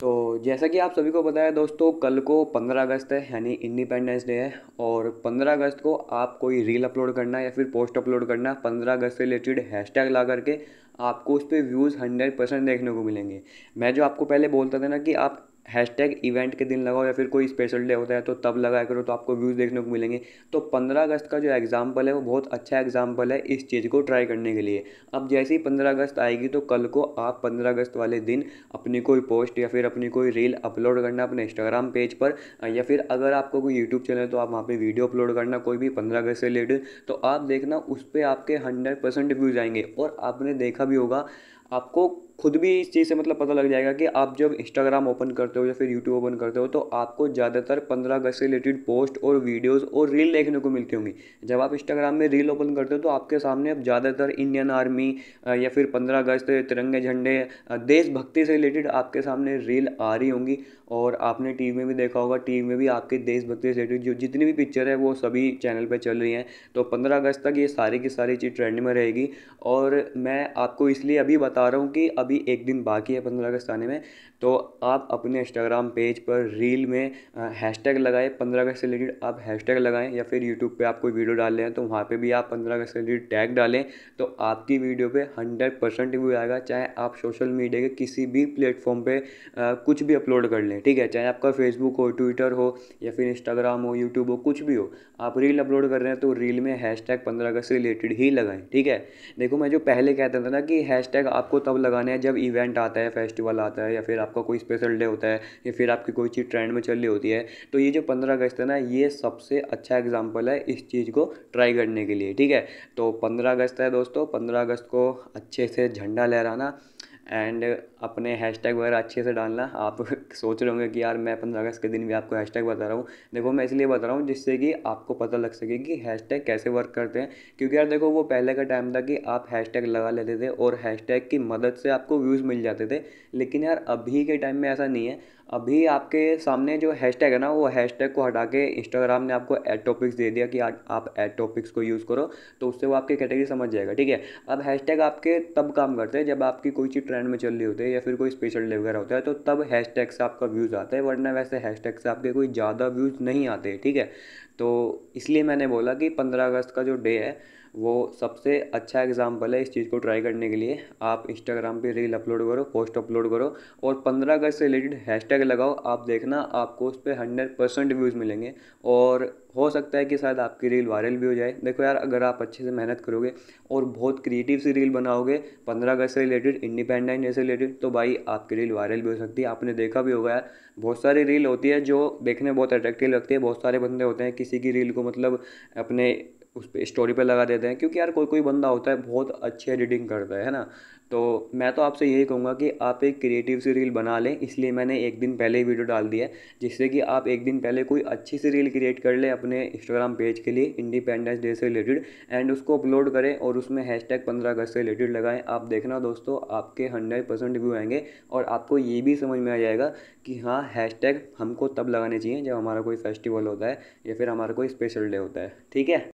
तो जैसा कि आप सभी को पता है दोस्तों कल को 15 अगस्त है यानी इंडिपेंडेंस डे है और 15 अगस्त को आप कोई रील अपलोड करना या फिर पोस्ट अपलोड करना 15 अगस्त से रिलेटेड हैशटैग ला करके आपको उस पर व्यूज़ 100 परसेंट देखने को मिलेंगे मैं जो आपको पहले बोलता था ना कि आप हैशटैग इवेंट के दिन लगाओ या फिर कोई स्पेशल डे होता है तो तब लगाया करो तो आपको व्यूज़ देखने को मिलेंगे तो पंद्रह अगस्त का जो एग्ज़ाम्पल है वो बहुत अच्छा एग्ज़ाम्पल है इस चीज़ को ट्राई करने के लिए अब जैसे ही पंद्रह अगस्त आएगी तो कल को आप पंद्रह अगस्त वाले दिन अपनी कोई पोस्ट या फिर अपनी कोई रील अपलोड करना अपने इंस्टाग्राम पेज पर या फिर अगर आपको कोई यूट्यूब चैनल है तो आप वहाँ पर वीडियो अपलोड करना कोई भी पंद्रह अगस्त से रिलेटेड तो आप देखना उस पर आपके हंड्रेड परसेंट व्यूज़ आएंगे और आपने देखा भी होगा आपको खुद भी इस चीज़ से मतलब पता लग जाएगा कि आप जब इंस्टाग्राम ओपन करते हो या फिर यूट्यूब ओपन करते हो तो आपको ज़्यादातर पंद्रह अगस्त से रिलेटेड पोस्ट और वीडियोस और रील देखने को मिलती होंगी जब आप इंस्टाग्राम में रील ओपन करते हो तो आपके सामने अब ज़्यादातर इंडियन आर्मी या फिर पंद्रह अगस्त तिरंगे झंडे देशभक्ति से रिलेटेड आपके सामने रील आ रही होंगी और आपने टी में भी देखा होगा टी में भी आपके देशभक्ति से रिलेटेड जो जितनी भी पिक्चर है वो सभी चैनल पर चल रही हैं तो पंद्रह अगस्त तक ये सारी की सारी चीज़ ट्रेंड में रहेगी और मैं आपको इसलिए अभी बता बता रहा हूँ कि अभी एक दिन बाकी है पंद्रह अगस्त आने में तो आप अपने इंस्टाग्राम पेज पर रील में हैशटैग लगाएं पंद्रह अगस्त से रिलेटेड आप हैशटैग लगाएं या फिर यूट्यूब पे आप कोई वीडियो डाल रहे हैं तो वहाँ पे भी आप पंद्रह अगस्त से रिलेटेड टैग डालें तो आपकी वीडियो पे हंड्रेड परसेंट व्यू आएगा चाहे आप सोशल मीडिया के किसी भी प्लेटफॉर्म पर कुछ भी अपलोड कर लें ठीक है चाहे आपका फेसबुक हो ट्विटर हो या फिर इंस्टाग्राम हो यूट्यूब हो कुछ भी हो आप रील अपलोड कर रहे हैं तो रील में टैग पंद्रह अगस्त से रिलेटेड ही लगाएं ठीक है देखो मैं जो पहले कहता था ना कि टैग आपको तब लगाना है जब इवेंट आता है फेस्टिवल आता है या फिर आप आपका कोई स्पेशल डे होता है या फिर आपकी कोई चीज़ ट्रेंड में चल रही होती है तो ये जो पंद्रह अगस्त है ना ये सबसे अच्छा एग्जाम्पल है इस चीज़ को ट्राई करने के लिए ठीक है तो पंद्रह अगस्त है दोस्तों पंद्रह अगस्त को अच्छे से झंडा लहराना एंड अपने हैशटैग वगैरह अच्छे से डालना आप सोच रहे होंगे कि यार मैं पंद्रह अगस्त के दिन भी आपको हैशटैग बता रहा हूँ देखो मैं इसलिए बता रहा हूँ जिससे कि आपको पता लग सके कि हैशटैग कैसे वर्क करते हैं क्योंकि यार देखो वो पहले का टाइम था कि आप हैशटैग लगा लेते थे और हैशटैग की मदद से आपको व्यूज़ मिल जाते थे लेकिन यार अभी के टाइम में ऐसा नहीं है अभी आपके सामने जो हैशटैग है ना वो हैशटैग को हटा के इंस्टाग्राम ने आपको एड टॉपिक्स दे दिया कि आ, आप एड टॉपिक्स को यूज़ करो तो उससे वो आपकी कैटेगरी समझ जाएगा ठीक है अब हैशटैग आपके तब काम करते हैं जब आपकी कोई चीज़ ट्रेंड में चल रही होती है या फिर कोई स्पेशल डे वगैरह होता है तो तब हैशटैग से आपका व्यूज़ आता है वरना वैसे हैशटैग से आपके कोई ज़्यादा व्यूज़ नहीं आते ठीक है तो इसलिए मैंने बोला कि पंद्रह अगस्त का जो डे है वो सबसे अच्छा एग्जाम्पल है इस चीज़ को ट्राई करने के लिए आप इंस्टाग्राम पे रील अपलोड करो पोस्ट अपलोड करो और पंद्रह अगस्त से रिलेटेड हैश हैशटैग लगाओ आप देखना आपको उस पर हंड्रेड परसेंट व्यूज़ मिलेंगे और हो सकता है कि शायद आपकी रील वायरल भी हो जाए देखो यार अगर आप अच्छे से मेहनत करोगे और बहुत क्रिएटिव सी रील बनाओगे पंद्रह अगस्त से रिलेटेड इंडिपेंडेंस डे से रिलेटेड तो भाई आपकी रील वायरल भी हो सकती है आपने देखा भी होगा यार बहुत सारी रील होती है जो देखने बहुत अट्रैक्टिव लगती है बहुत सारे बंदे होते हैं किसी की रील को मतलब अपने उस पर स्टोरी पे लगा देते हैं क्योंकि यार कोई कोई बंदा होता है बहुत अच्छे एडिटिंग करता है है ना तो मैं तो आपसे यही कहूँगा कि आप एक क्रिएटिव सी रील बना लें इसलिए मैंने एक दिन पहले ही वीडियो डाल दिया है जिससे कि आप एक दिन पहले कोई अच्छी सी रील क्रिएट कर लें अपने इंस्टाग्राम पेज के लिए इंडिपेंडेंस डे से रिलेटेड एंड उसको अपलोड करें और उसमें हैश टैग पंद्रह अगस्त से रिलेटेड लगाएं आप देखना दोस्तों आपके हंड्रेड परसेंट व्यू आएंगे और आपको ये भी समझ में आ जाएगा कि हाँ हैश टैग हमको तब लगाने चाहिए जब हमारा कोई फेस्टिवल होता है या फिर हमारा कोई स्पेशल डे होता है ठीक है